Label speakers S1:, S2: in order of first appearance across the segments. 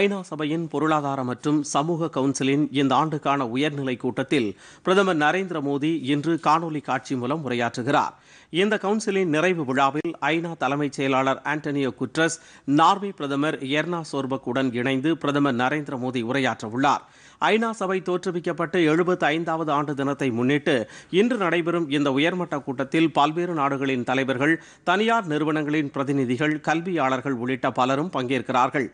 S1: ஐநா சபையின் பொருளாதார மற்றும் சமூக கவுன்சிலின் இந்த ஆண்டுக்கான உயர்நிலை கூட்டத்தில் பிரதமர் நரேந்திர மோடி இன்று காணொலி காட்சி மூலம் உரையாற்றுகிறார் இந்த கவுன்சிலின் நிறைவு விழாவில் ஐநா தலைமைச் செயலாளர் ஆண்டனியோ குட்ரஸ் நார்வே பிரதமர் எர்னா சோர்பக்குடன் இணைந்து பிரதமர் நரேந்திர மோடி உரையாற்றவுள்ளார் ஐநா சபை தோற்றுவிக்கப்பட்டு எழுபத்தி ஐந்தாவது ஆண்டு தினத்தை முன்னிட்டு இன்று நடைபெறும் இந்த உயர்மட்ட கூட்டத்தில் பல்வேறு நாடுகளின் தலைவர்கள் தனியார் நிறுவனங்களின் பிரதிநிதிகள் கல்வியாளர்கள் உள்ளிட்ட பலரும் பங்கேற்கிறார்கள்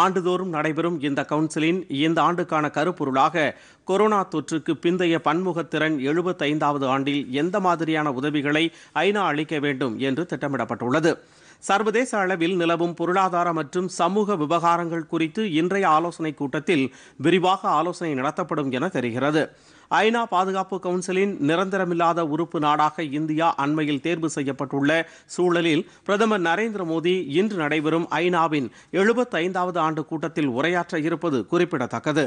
S1: ஆண்டுதோறும் நடைபெறும் இந்த கவுன்சிலின் இந்த ஆண்டுக்கான கருப்பொருளாக கொரோனா தொற்றுக்கு பிந்தைய பன்முகத்திறன் எழுபத்தைந்தாவது ஆண்டில் எந்த மாதிரியான உதவிகளை ஐநா அளிக்க வேண்டும் என்று திட்டமிடப்பட்டுள்ளது சர்வதேச அளவில் நிலவும் பொருளாதார மற்றும் சமூக விவகாரங்கள் குறித்து இன்றைய ஆலோசனைக் கூட்டத்தில் விரிவாக ஆலோசனை நடத்தப்படும் என தெரிகிறது ஐநா பாதுகாப்பு கவுன்சிலின் நிரந்தரமில்லாத உறுப்பு நாடாக இந்தியா அண்மையில் தேர்வு செய்யப்பட்டுள்ள சூழலில் பிரதமர் நரேந்திர மோடி இன்று நடைபெறும் ஐநாவின் எழுபத்தைந்தாவது ஆண்டு கூட்டத்தில் உரையாற்ற இருப்பது குறிப்பிடத்தக்கது